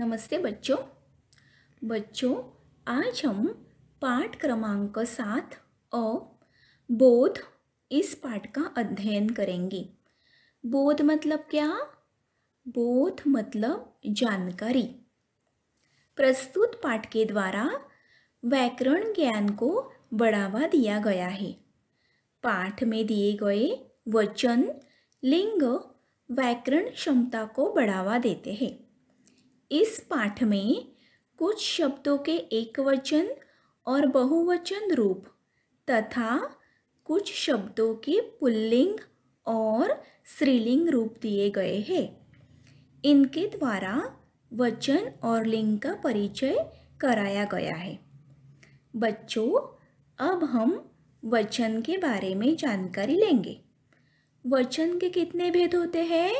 नमस्ते बच्चों बच्चों आज हम पाठ क्रमांक सात अ बोध इस पाठ का अध्ययन करेंगे बोध मतलब क्या बोध मतलब जानकारी प्रस्तुत पाठ के द्वारा व्याकरण ज्ञान को बढ़ावा दिया गया है पाठ में दिए गए वचन लिंग व्याकरण क्षमता को बढ़ावा देते हैं इस पाठ में कुछ शब्दों के एकवचन और बहुवचन रूप तथा कुछ शब्दों के पुल्लिंग और श्रीलिंग रूप दिए गए हैं इनके द्वारा वचन और लिंग का परिचय कराया गया है बच्चों अब हम वचन के बारे में जानकारी लेंगे वचन के कितने भेद होते हैं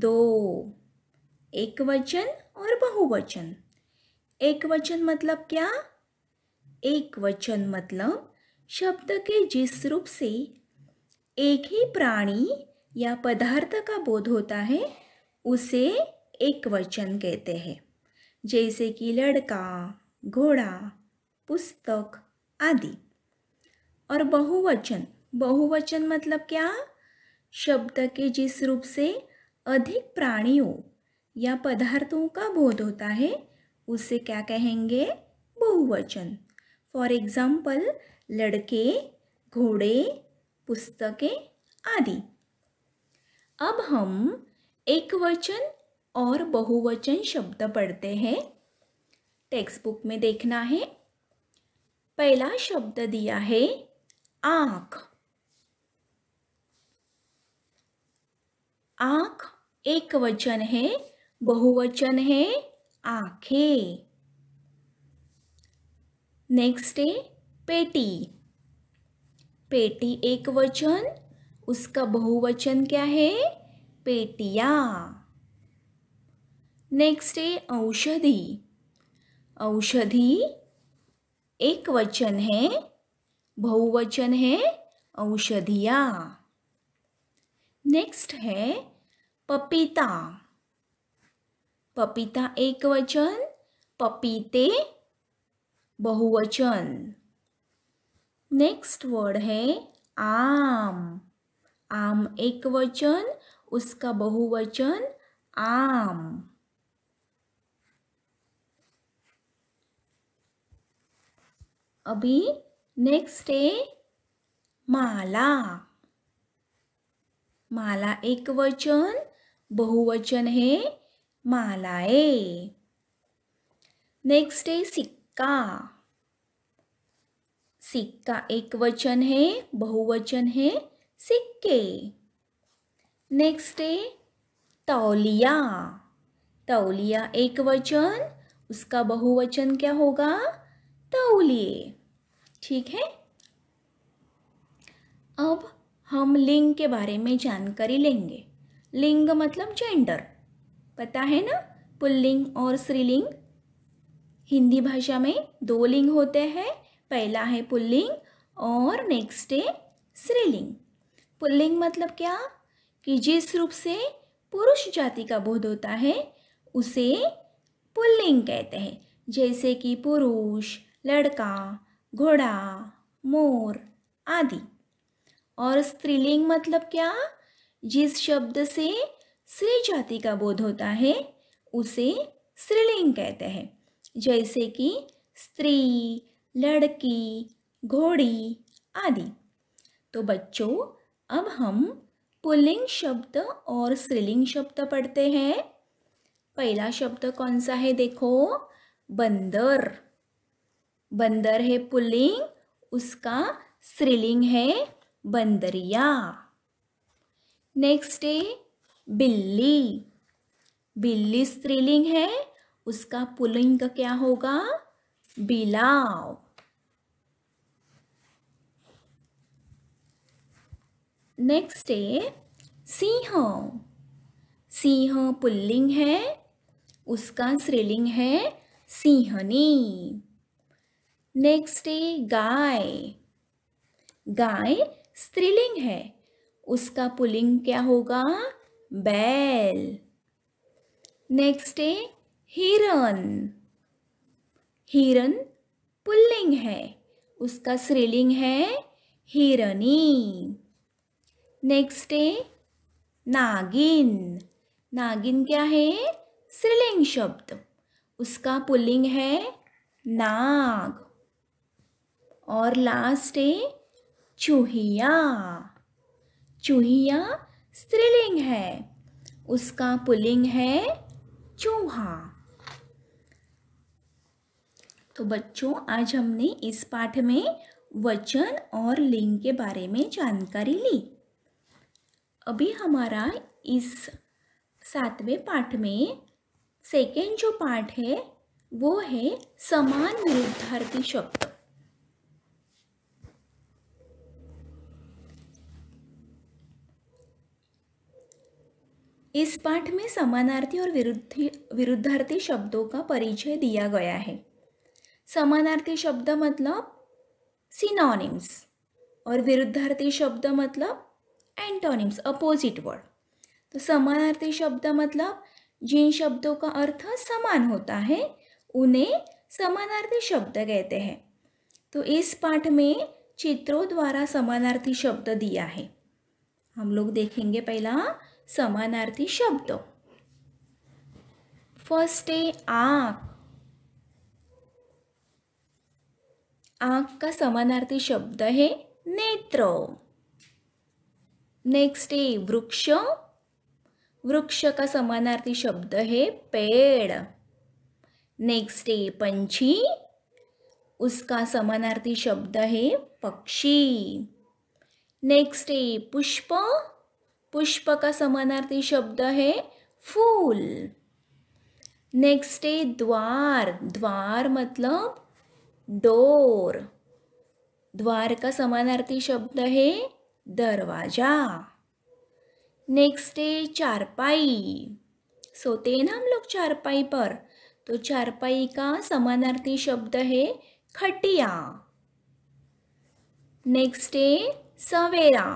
दो एक वचन और बहुवचन एक वचन मतलब क्या एक वचन मतलब शब्द के जिस रूप से एक ही प्राणी या पदार्थ का बोध होता है उसे एक वचन कहते हैं जैसे कि लड़का घोड़ा पुस्तक आदि और बहुवचन बहुवचन मतलब क्या शब्द के जिस रूप से अधिक प्राणियों या पदार्थों का बोध होता है उसे क्या कहेंगे बहुवचन फॉर एग्जाम्पल लड़के घोड़े पुस्तकें आदि अब हम एक वचन और बहुवचन शब्द पढ़ते हैं टेक्स्ट बुक में देखना है पहला शब्द दिया है आँख आँख एक वचन है बहुवचन है आखे नेक्स्ट है पेटी पेटी एक वचन उसका बहुवचन क्या है पेटिया नेक्स्ट है औषधि औषधि एक वचन है बहुवचन है औषधिया नेक्स्ट है पपीता पपीता एक वचन पपीते बहुवचन नेक्स्ट वर्ड है आम आम एक वचन उसका बहुवचन आम अभी नेक्स्ट है माला माला एक वचन बहुवचन है मालाए नेक्स्ट है सिक्का सिक्का एक वचन है बहुवचन है सिक्के नेक्स्ट है तौलिया तौलिया एक वचन उसका बहुवचन क्या होगा तौलिए ठीक है अब हम लिंग के बारे में जानकारी लेंगे लिंग मतलब जेंडर पता है ना पुल्लिंग और स्त्रीलिंग हिंदी भाषा में दो लिंग होते हैं पहला है पुल्लिंग और नेक्स्ट है स्त्रीलिंग पुल्लिंग मतलब क्या कि जिस रूप से पुरुष जाति का बोध होता है उसे पुल्लिंग कहते हैं जैसे कि पुरुष लड़का घोड़ा मोर आदि और स्त्रीलिंग मतलब क्या जिस शब्द से स्त्री जाति का बोध होता है उसे स्त्रीलिंग कहते हैं जैसे कि स्त्री लड़की घोड़ी आदि तो बच्चों अब हम पुल्लिंग शब्द और स्त्रीलिंग शब्द पढ़ते हैं पहला शब्द कौन सा है देखो बंदर बंदर है पुल्लिंग उसका स्त्रीलिंग है बंदरिया नेक्स्ट है बिल्ली बिल्ली स्त्रीलिंग है उसका पुलिंग क्या होगा बिलाव नेक्स्ट है सिंह सिंह पुल्लिंग है उसका स्त्रीलिंग है सिंहनी नेक्स्ट है गाय गाय स्त्रीलिंग है उसका पुलिंग क्या होगा बैल नेक्स्ट है हिरन हिरन पुल्लिंग है उसका स्त्रीलिंग है हिरनी नेक्स्ट है नागिन नागिन क्या है स्त्रीलिंग शब्द उसका पुल्लिंग है नाग और लास्ट है चूहिया चूहिया स्त्रीलिंग है उसका पुलिंग है चूहा तो बच्चों आज हमने इस पाठ में वचन और लिंग के बारे में जानकारी ली अभी हमारा इस सातवें पाठ में सेकेंड जो पाठ है वो है समान विरुद्धार्थी शब्द इस पाठ में समानार्थी और विरुद्ध विरुद्धार्थी शब्दों का परिचय दिया गया है समानार्थी शब्द मतलब सिनोनिम्स और विरुद्धार्थी शब्द मतलब एंटोनिम्स अपोजिट वर्ड तो समानार्थी शब्द मतलब जिन शब्दों का अर्थ समान होता है उन्हें समानार्थी शब्द कहते हैं तो इस पाठ में चित्रों द्वारा समानार्थी शब्द दिया है हम लोग देखेंगे पहला समानार्थी शब्द फर्स्ट है आख आख का समानार्थी शब्द है नेत्र नेक्स्ट है वृक्ष वृक्ष का समानार्थी शब्द है पेड़ नेक्स्ट है पंछी उसका समानार्थी शब्द है पक्षी नेक्स्ट है पुष्प पुष्प का समानार्थी शब्द है फूल नेक्स्ट है द्वार द्वार मतलब डोर द्वार का समानार्थी शब्द है दरवाजा नेक्स्ट है चारपाई सोते हैं ना हम लोग चारपाई पर तो चारपाई का समानार्थी शब्द है खटिया नेक्स्ट है सवेरा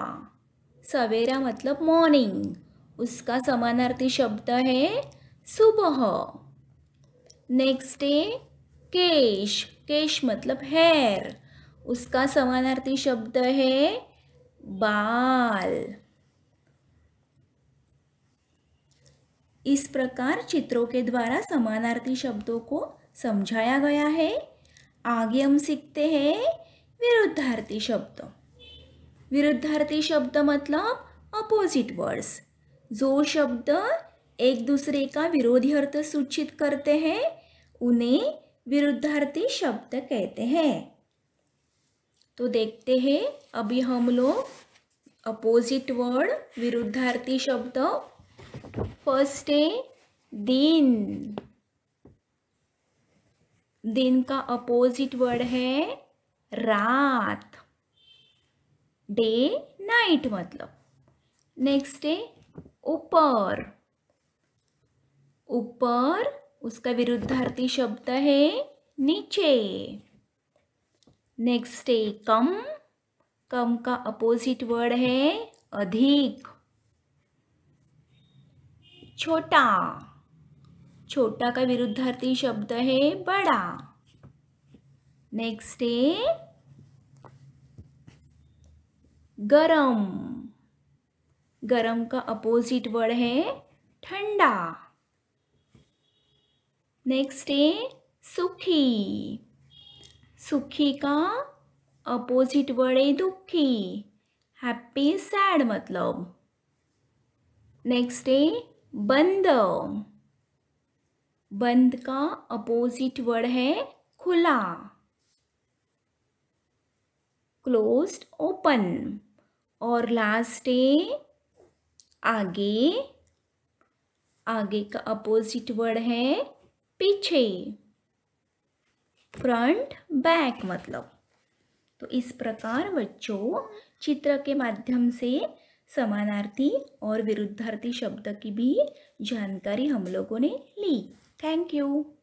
सवेरा मतलब मॉर्निंग उसका समानार्थी शब्द है सुबह नेक्स्ट है केश केश मतलब हेयर उसका समानार्थी शब्द है बाल इस प्रकार चित्रों के द्वारा समानार्थी शब्दों को समझाया गया है आगे हम सीखते हैं विरुद्धार्थी शब्द विरुद्धार्थी शब्द मतलब अपोजिट वर्ड्स जो शब्द एक दूसरे का विरोधी अर्थ सूचित करते हैं उन्हें विरुद्धार्थी शब्द कहते हैं तो देखते हैं अभी हम लोग अपोजिट वर्ड विरुद्धार्थी शब्द फर्स्ट है दिन दिन का अपोजिट वर्ड है रात डे नाइट मतलब नेक्स्ट है ऊपर ऊपर उसका विरुद्धार्थी शब्द है नीचे नेक्स्ट है कम कम का अपोजिट वर्ड है अधिक छोटा छोटा का विरुद्धार्थी शब्द है बड़ा नेक्स्ट है गरम गरम का अपोजिट वर्ड है ठंडा नेक्स्ट है सुखी सुखी का अपोजिट वर्ड है दुखी हैप्पी सैड मतलब नेक्स्ट है बंद बंद का अपोजिट वर्ड है खुला क्लोज्ड ओपन और लास्ट है आगे आगे का अपोजिट वर्ड है पीछे फ्रंट बैक मतलब तो इस प्रकार बच्चों चित्र के माध्यम से समानार्थी और विरुद्धार्थी शब्द की भी जानकारी हम लोगों ने ली थैंक यू